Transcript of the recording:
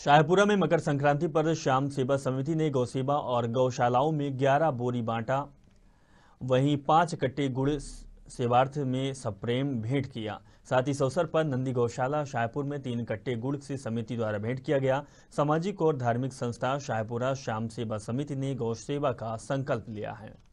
शाहपुरा में मकर संक्रांति पर शाम सेवा समिति ने गौसेवा और गौशालाओं में 11 बोरी बांटा वहीं पांच कट्टे गुड़ सेवार्थ में सप्रेम भेंट किया साथ ही इस अवसर पर नंदी गौशाला शाहपुर में तीन कट्टे गुड़ से समिति द्वारा भेंट किया गया सामाजिक और धार्मिक संस्था शाहपुरा शाम सेवा समिति ने गौसेवा का संकल्प लिया है